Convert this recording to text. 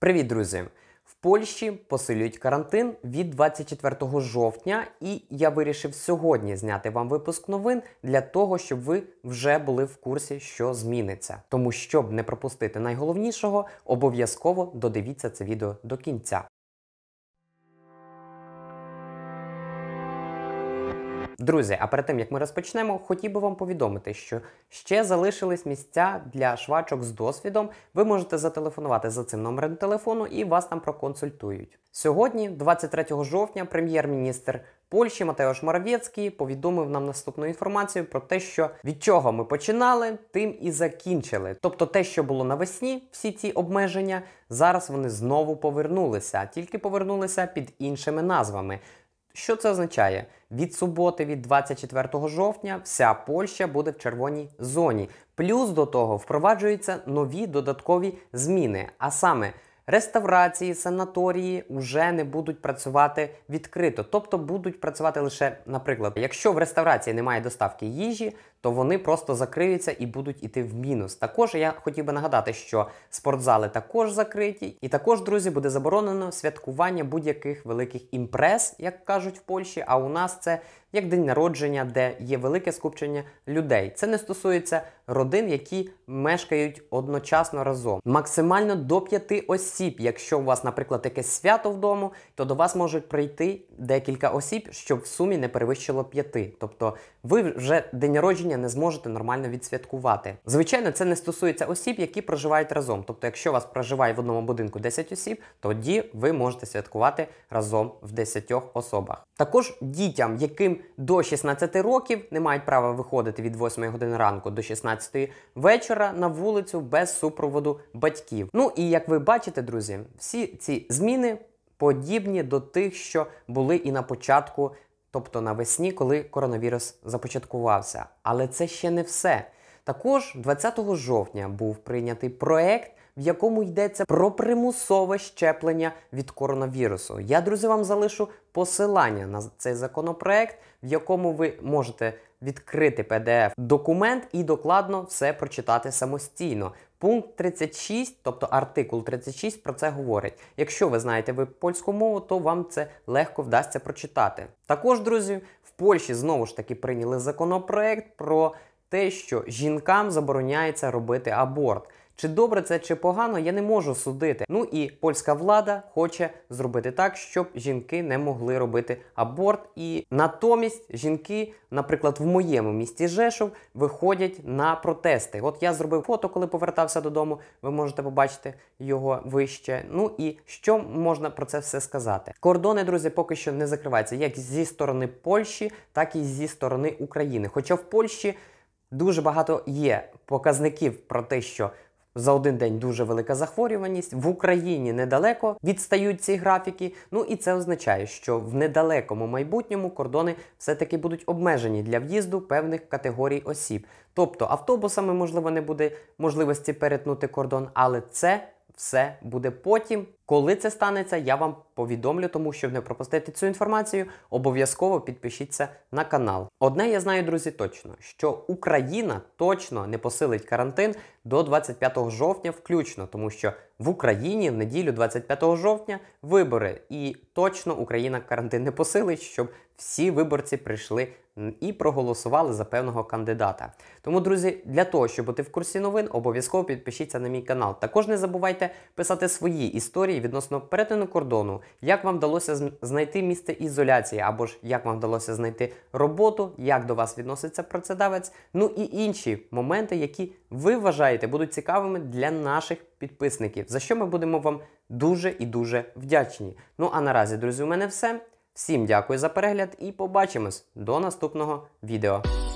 Привіт, друзі! В Польщі посилюють карантин від 24 жовтня, і я вирішив сьогодні зняти вам випуск новин для того, щоб ви вже були в курсі, що зміниться. Тому щоб не пропустити найголовнішого, обов'язково додивіться це відео до кінця. Друзі, а перед тим як ми розпочнемо, хотів би вам повідомити, що ще залишились місця для швачок з досвідом. Ви можете зателефонувати за цим номером телефону і вас там проконсультують. Сьогодні, 23 жовтня, прем'єр-міністр Польщі Матеош Моравєцький повідомив нам наступну інформацію про те, що від чого ми починали, тим і закінчили. Тобто, те, що було навесні, всі ці обмеження, зараз вони знову повернулися, тільки повернулися під іншими назвами. Що це означає? Від суботи, від 24 жовтня, вся Польща буде в червоній зоні. Плюс до того впроваджуються нові додаткові зміни. А саме реставрації, санаторії вже не будуть працювати відкрито, тобто будуть працювати лише, наприклад, якщо в реставрації немає доставки їжі, то вони просто закриються і будуть іти в мінус. Також я хотів би нагадати, що спортзали також закриті, і також, друзі, буде заборонено святкування будь-яких великих імпрес, як кажуть в Польщі. А у нас це як день народження, де є велике скупчення людей. Це не стосується родин, які мешкають одночасно разом. Максимально до п'яти осіб. Якщо у вас, наприклад, якесь свято вдома, то до вас можуть прийти декілька осіб, щоб в сумі не перевищило п'яти. Тобто ви вже день народження народження не зможете нормально відсвяткувати. Звичайно, це не стосується осіб, які проживають разом. Тобто, якщо у вас проживає в одному будинку 10 осіб, тоді ви можете святкувати разом в 10 особах. Також дітям, яким до 16 років не мають права виходити від 8 години ранку до 16 вечора на вулицю без супроводу батьків. Ну і як ви бачите, друзі, всі ці зміни подібні до тих, що були і на початку тобто навесні, коли коронавірус започаткувався. Але це ще не все. Також 20 жовтня був прийнятий проект, в якому йдеться про примусове щеплення від коронавірусу. Я, друзі, вам залишу посилання на цей законопроект, в якому ви можете відкрити pdf документ і докладно все прочитати самостійно. Пункт 36, тобто артикул 36, про це говорить. Якщо ви знаєте ви польську мову, то вам це легко вдасться прочитати. Також, друзі, в Польщі знову ж таки прийняли законопроект про те, що жінкам забороняється робити аборт. Чи добре це, чи погано, я не можу судити. Ну і польська влада хоче зробити так, щоб жінки не могли робити аборт. І натомість жінки, наприклад, в моєму місті Жешов виходять на протести. От я зробив фото, коли повертався додому. Ви можете побачити його вище. Ну і що можна про це все сказати? Кордони, друзі, поки що не закриваються як зі сторони Польщі, так і зі сторони України. Хоча в Польщі дуже багато є показників про те, що за один день дуже велика захворюваність в Україні недалеко відстають ці графіки. Ну і це означає, що в недалекому майбутньому кордони все-таки будуть обмежені для в'їзду певних категорій осіб. Тобто автобусами можливо не буде можливості перетнути кордон, але це все буде потім. Коли це станеться, я вам повідомлю, тому щоб не пропустити цю інформацію, обов'язково підпишіться на канал. Одне я знаю, друзі, точно, що Україна точно не посилить карантин до 25 жовтня, включно, тому що в Україні в неділю 25 жовтня вибори, і точно Україна карантин не посилить, щоб всі виборці прийшли і проголосували за певного кандидата. Тому, друзі, для того, щоб бути в курсі новин, обов'язково підпишіться на мій канал. Також не забувайте писати свої історії відносно перетину кордону, як вам вдалося знайти місце ізоляції, або ж як вам вдалося знайти роботу, як до вас відноситься працедавець, ну і інші моменти, які ви вважаєте будуть цікавими для наших підписників, за що ми будемо вам дуже і дуже вдячні. Ну а наразі, друзі, у мене все. Всім дякую за перегляд і побачимось до наступного відео.